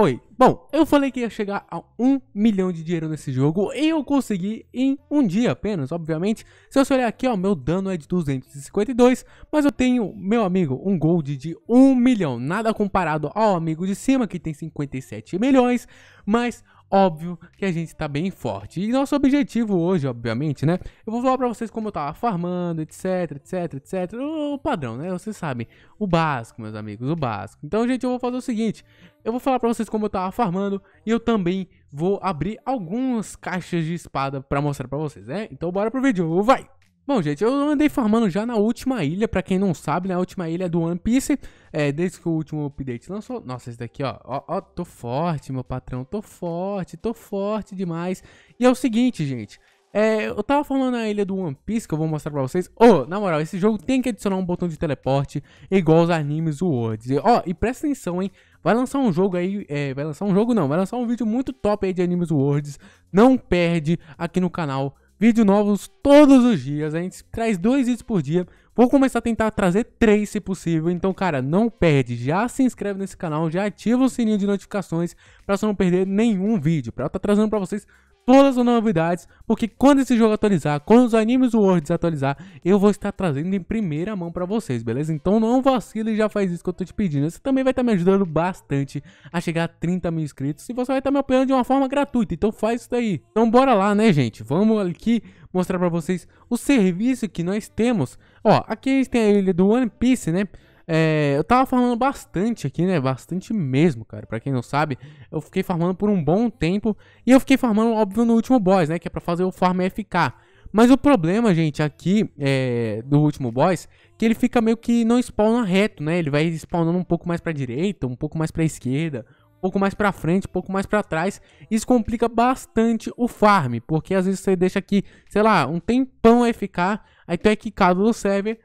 Oi, bom, eu falei que ia chegar a 1 milhão de dinheiro nesse jogo e eu consegui em um dia apenas, obviamente. Se você olhar aqui, ó, meu dano é de 252, mas eu tenho, meu amigo, um gold de 1 milhão. Nada comparado ao amigo de cima que tem 57 milhões, mas óbvio que a gente tá bem forte. E nosso objetivo hoje, obviamente, né? Eu vou falar para vocês como eu tava farmando, etc, etc, etc. O padrão, né? Vocês sabem, o básico, meus amigos, o básico. Então, gente, eu vou fazer o seguinte, eu vou falar para vocês como eu tava farmando e eu também vou abrir algumas caixas de espada para mostrar para vocês, né? Então, bora pro vídeo, vai. Bom, gente, eu andei farmando já na última ilha, pra quem não sabe, né? A última ilha é do One Piece, é, desde que o último update lançou. Nossa, esse daqui, ó, ó, ó, tô forte, meu patrão, tô forte, tô forte demais. E é o seguinte, gente, é, eu tava falando na ilha do One Piece, que eu vou mostrar pra vocês. Ô, oh, na moral, esse jogo tem que adicionar um botão de teleporte, igual os animes Words. Ó, e presta atenção, hein. Vai lançar um jogo aí, é, vai lançar um jogo não, vai lançar um vídeo muito top aí de animes Words. Não perde aqui no canal vídeos novos todos os dias. A gente traz dois vídeos por dia. Vou começar a tentar trazer três se possível. Então, cara, não perde. Já se inscreve nesse canal, já ativa o sininho de notificações para você não perder nenhum vídeo. Para eu estar tá trazendo para vocês todas as novidades, porque quando esse jogo atualizar, quando os animes Worlds atualizar, eu vou estar trazendo em primeira mão para vocês, beleza? Então não vacile e já faz isso que eu tô te pedindo. Você também vai estar me ajudando bastante a chegar a 30 mil inscritos e você vai estar me apoiando de uma forma gratuita, então faz isso daí. Então bora lá, né, gente? Vamos aqui mostrar para vocês o serviço que nós temos. Ó, aqui a gente tem a ilha do One Piece, né? É, eu tava farmando bastante aqui, né? Bastante mesmo, cara. Pra quem não sabe, eu fiquei farmando por um bom tempo. E eu fiquei farmando, óbvio, no último boss, né? Que é pra fazer o farm FK. Mas o problema, gente, aqui é, do último boss, que ele fica meio que não spawna reto, né? Ele vai spawnando um pouco mais pra direita, um pouco mais pra esquerda, um pouco mais pra frente, um pouco mais pra trás. Isso complica bastante o farm, porque às vezes você deixa aqui, sei lá, um tempão FK, aí tu é quicado do server,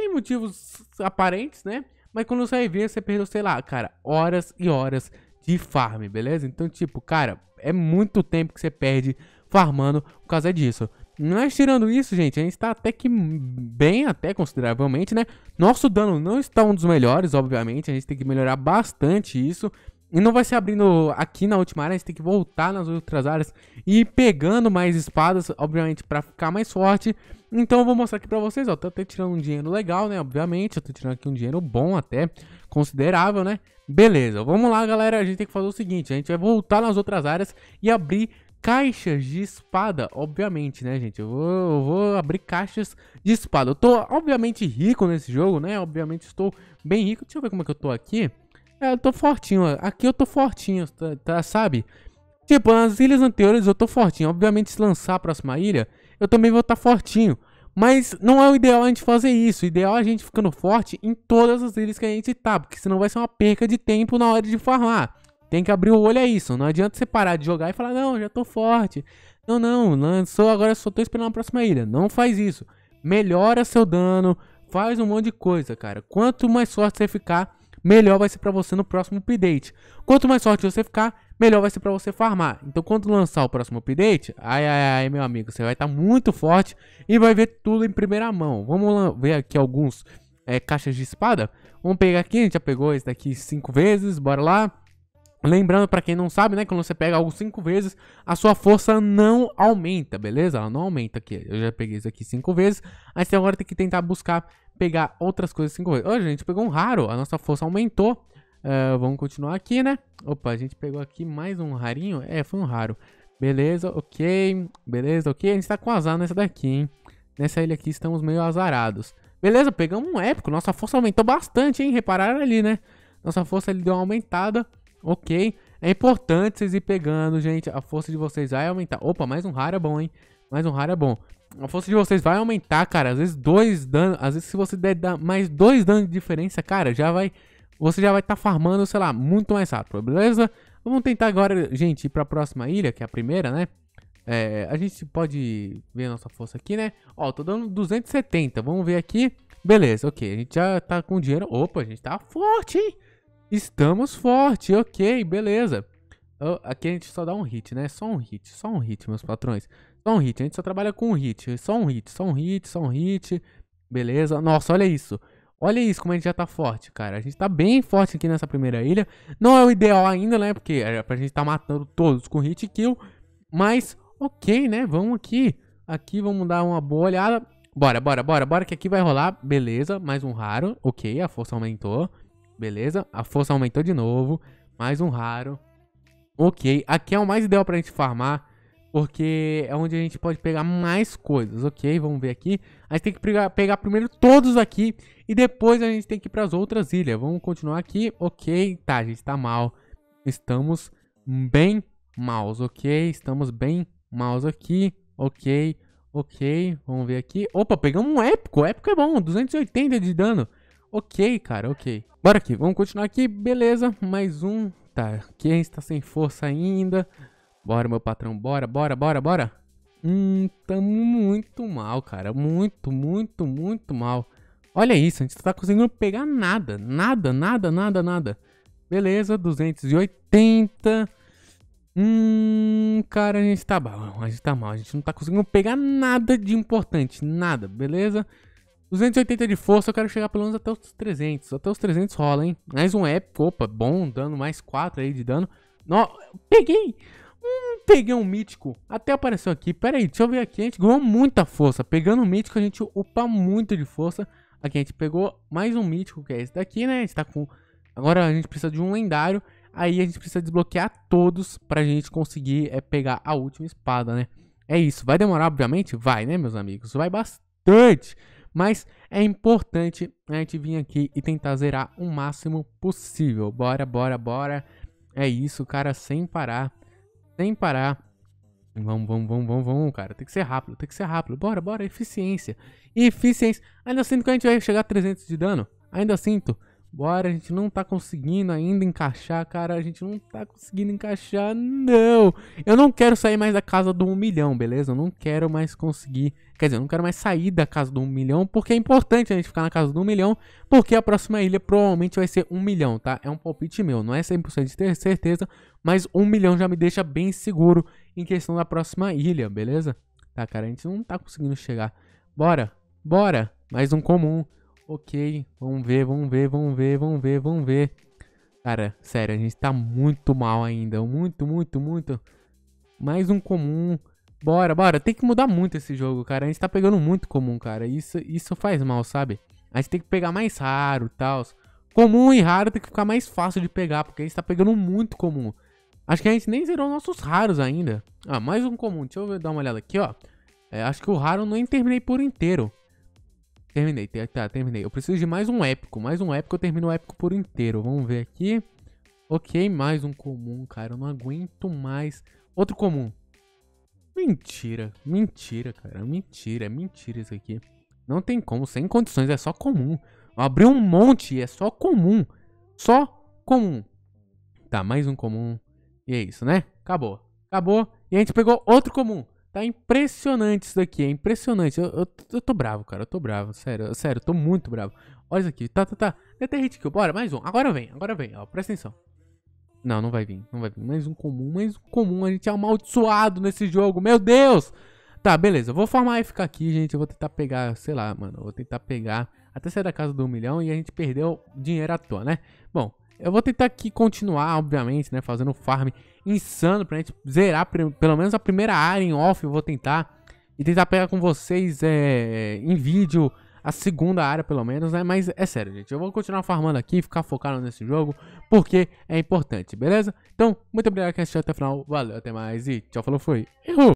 sem motivos aparentes, né? Mas quando você vai ver, você perdeu, sei lá, cara, horas e horas de farm, beleza? Então, tipo, cara, é muito tempo que você perde farmando por causa disso. Mas tirando isso, gente, a gente está até que bem, até consideravelmente, né? Nosso dano não está um dos melhores, obviamente, a gente tem que melhorar bastante isso. E não vai se abrindo aqui na última área, a gente tem que voltar nas outras áreas e ir pegando mais espadas, obviamente, para ficar mais forte. Então eu vou mostrar aqui pra vocês, ó, tô até tirando um dinheiro legal, né, obviamente, eu tô tirando aqui um dinheiro bom até, considerável, né. Beleza, vamos lá, galera, a gente tem que fazer o seguinte, a gente vai voltar nas outras áreas e abrir caixas de espada, obviamente, né, gente? Eu vou, eu vou, abrir caixas de espada. Eu tô, obviamente, rico nesse jogo, né? Obviamente, estou bem rico. Deixa eu ver como é que eu tô aqui. É, eu tô fortinho. Aqui eu tô fortinho, tá, tá, sabe? Tipo, nas ilhas anteriores eu tô fortinho. Obviamente, se lançar a próxima ilha, eu também vou estar tá fortinho. Mas não é o ideal a gente fazer isso. O ideal é a gente ficando forte em todas as ilhas que a gente tá, porque senão vai ser uma perca de tempo na hora de farmar. Tem que abrir o olho a isso. Não adianta você parar de jogar e falar, não, já tô forte. Não, não, lançou, agora só tô esperando a próxima ilha. Não faz isso. Melhora seu dano, faz um monte de coisa, cara. Quanto mais sorte você ficar, melhor vai ser para você no próximo update. Quanto mais sorte você ficar, melhor vai ser para você farmar. Então quando lançar o próximo update, ai ai ai meu amigo, você vai estar tá muito forte e vai ver tudo em primeira mão. Vamos ver aqui alguns é, caixas de espada. Vamos pegar aqui, a gente já pegou esse daqui cinco vezes, bora lá. Lembrando, para quem não sabe, né, quando você pega algo cinco vezes, a sua força não aumenta, beleza? Ela não aumenta aqui. Eu já peguei isso aqui cinco vezes, aí você agora tem que tentar buscar pegar outras coisas cinco vezes. Olha, gente, pegou um raro, a nossa força aumentou. Ah, vamos continuar aqui, né? Opa, a gente pegou aqui mais um rarinho. É, foi um raro. Beleza, ok. Beleza, ok. A gente tá com azar nessa daqui, hein? Nessa ilha aqui estamos meio azarados. Beleza, pegamos um épico. Nossa força aumentou bastante, hein? Repararam ali, né? Nossa força ali deu uma aumentada. Ok. É importante vocês ir pegando, gente. A força de vocês vai aumentar. Opa, mais um raro é bom, hein? Mais um raro é bom. A força de vocês vai aumentar, cara. Às vezes dois danos. Às vezes se você der mais dois danos de diferença, cara, já vai você já vai estar tá farmando, sei lá, muito mais rápido, beleza? Vamos tentar agora, gente, ir para a próxima ilha, que é a primeira, né? É, a gente pode ver a nossa força aqui, né? Ó, tô dando 270, vamos ver aqui. Beleza, ok, a gente já tá com dinheiro. Opa, a gente tá forte, hein? Estamos forte, ok, beleza. Oh, aqui a gente só dá um hit, né? Só um hit, só um hit, meus patrões. Só um hit, a gente só trabalha com um hit. Só um hit, só um hit, só um hit. Beleza, nossa, olha isso. Olha isso, como a gente já tá forte, cara. A gente tá bem forte aqui nessa primeira ilha. Não é o ideal ainda, né? Porque é pra gente tá matando todos com hit kill. Mas, ok, né? Vamos aqui. Aqui, vamos dar uma boa olhada. Bora, bora, bora, bora, que aqui vai rolar. Beleza, mais um raro. Ok, a força aumentou. Beleza, a força aumentou de novo. Mais um raro. Ok, aqui é o mais ideal pra gente farmar. Porque é onde a gente pode pegar mais coisas, ok? Vamos ver aqui. A gente tem que pegar, primeiro todos aqui e depois a gente tem que ir para as outras ilhas. Vamos continuar aqui, ok? Tá, a gente tá mal. Estamos bem maus, ok? Estamos bem maus aqui, ok? Ok, vamos ver aqui. Opa, pegamos um épico. Épico é bom, 280 de dano. Ok, cara, ok. Bora aqui, vamos continuar aqui. Beleza, mais um. Tá, aqui a gente tá sem força ainda. Bora, meu patrão, bora, bora, bora, bora. Hum, tamo muito mal, cara. Muito, muito, muito mal. Olha isso, a gente não tá conseguindo pegar nada. Nada, nada, nada, nada. Beleza, 280. Hum, cara, a gente tá mal. A gente tá mal. A gente não tá conseguindo pegar nada de importante. Nada, beleza? 280 de força, eu quero chegar pelo menos até os 300. Até os 300 rola, hein? Mais um épico. Opa, bom. Dano mais 4 aí de dano. Não, peguei! Hum, peguei um mítico. Até apareceu aqui. Pera aí, deixa eu ver aqui. A gente ganhou muita força. Pegando um mítico, a gente upa muito de força. Aqui a gente pegou mais um mítico, que é esse daqui, né? A gente tá com... Agora a gente precisa de um lendário. Aí a gente precisa desbloquear todos pra gente conseguir é, pegar a última espada, né? É isso. Vai demorar, obviamente? Vai, né, meus amigos? Vai bastante. Mas é importante a gente vir aqui e tentar zerar o máximo possível. Bora, bora, bora. É isso, cara, sem parar sem parar. Vamos, vamos, vamos, vamos, vamos, cara. Tem que ser rápido, tem que ser rápido. Bora, bora, eficiência. Eficiência. Ainda sinto que a gente vai chegar a 300 de dano. Ainda sinto. Bora, a gente não tá conseguindo ainda encaixar, cara. A gente não tá conseguindo encaixar, não. Eu não quero sair mais da casa do um milhão, beleza? Eu não quero mais conseguir. Quer dizer, eu não quero mais sair da casa do um milhão, porque é importante a gente ficar na casa do um milhão, porque a próxima ilha provavelmente vai ser um milhão, tá? É um palpite meu, não é 100% de ter certeza, mas um milhão já me deixa bem seguro em questão da próxima ilha, beleza? Tá, cara, a gente não tá conseguindo chegar. Bora, bora. Mais um comum. Ok, vamos ver, vamos ver, vamos ver, vamos ver, vamos ver. Cara, sério, a gente tá muito mal ainda. Muito, muito, muito. Mais um comum. Bora, bora. Tem que mudar muito esse jogo, cara. A gente tá pegando muito comum, cara. Isso, isso faz mal, sabe? A gente tem que pegar mais raro e tal. Comum e raro tem que ficar mais fácil de pegar, porque a gente tá pegando muito comum. Acho que a gente nem zerou nossos raros ainda. Ah, mais um comum. Deixa eu dar uma olhada aqui, ó. É, acho que o raro eu nem terminei por inteiro terminei. Tá, terminei. Eu preciso de mais um épico. Mais um épico, eu termino o épico por inteiro. Vamos ver aqui. Ok, mais um comum, cara. Eu não aguento mais. Outro comum. Mentira. Mentira, cara. Mentira. É mentira isso aqui. Não tem como. Sem condições. É só comum. Abriu abri um monte. e É só comum. Só comum. Tá, mais um comum. E é isso, né? Acabou. Acabou. E a gente pegou outro comum. Tá impressionante isso daqui, é impressionante. Eu, eu, eu, tô bravo, cara, eu tô bravo, sério, sério, eu tô muito bravo. Olha isso aqui, tá, tá, tá. Deu até hit kill, bora, mais um. Agora vem, agora vem, ó, presta atenção. Não, não vai vir, não vai vir. Mais um comum, mais um comum, a gente é amaldiçoado nesse jogo, meu Deus! Tá, beleza, eu vou farmar e ficar aqui, gente, eu vou tentar pegar, sei lá, mano, eu vou tentar pegar até sair da casa do um milhão e a gente perdeu dinheiro à toa, né? Bom, eu vou tentar aqui continuar, obviamente, né, fazendo farm insano pra gente zerar pelo menos a primeira área em off, eu vou tentar. E tentar pegar com vocês é, em vídeo a segunda área pelo menos, né? Mas é sério, gente, eu vou continuar farmando aqui, ficar focado nesse jogo, porque é importante, beleza? Então, muito obrigado que assistiu até o final, valeu, até mais e tchau, falou, fui! Errou!